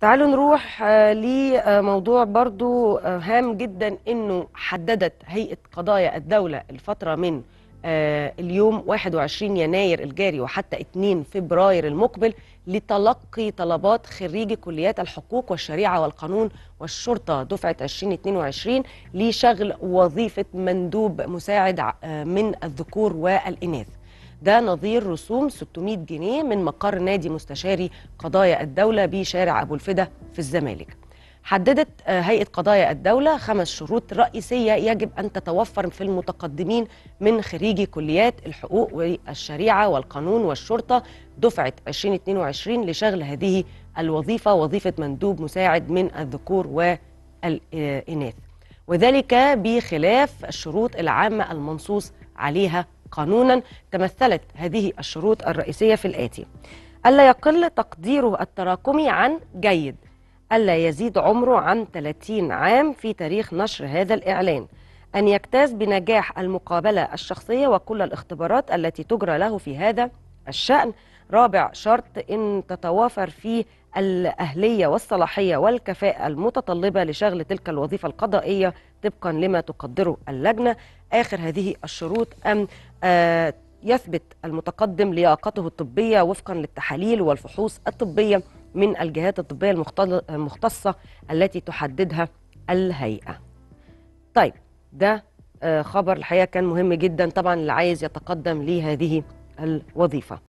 تعالوا نروح آه، لموضوع برضو آه، هام جدا انه حددت هيئه قضايا الدوله الفتره من آه، اليوم 21 يناير الجاري وحتى 2 فبراير المقبل لتلقي طلبات خريجي كليات الحقوق والشريعه والقانون والشرطه دفعه 2022 لشغل وظيفه مندوب مساعد من الذكور والاناث. ده نظير رسوم 600 جنيه من مقر نادي مستشاري قضايا الدولة بشارع أبو الفدا في الزمالك حددت آه، هيئة قضايا الدولة خمس شروط رئيسية يجب أن تتوفر في المتقدمين من خريجي كليات الحقوق والشريعة والقانون والشرطة دفعة 2022 لشغل هذه الوظيفة وظيفة مندوب مساعد من الذكور والإناث وذلك بخلاف الشروط العامة المنصوص عليها قانونا تمثلت هذه الشروط الرئيسية في الآتي ألا يقل تقديره التراكمي عن جيد ألا يزيد عمره عن 30 عام في تاريخ نشر هذا الإعلان أن يجتاز بنجاح المقابلة الشخصية وكل الاختبارات التي تجرى له في هذا الشأن رابع شرط إن تتوافر فيه الأهلية والصلاحية والكفاءة المتطلبة لشغل تلك الوظيفة القضائية طبقا لما تقدره اللجنة آخر هذه الشروط أم آه، يثبت المتقدم لياقته الطبية وفقا للتحاليل والفحوص الطبية من الجهات الطبية المختصة التي تحددها الهيئة طيب ده آه، خبر الحقيقة كان مهم جدا طبعا اللي عايز يتقدم لهذه الوظيفة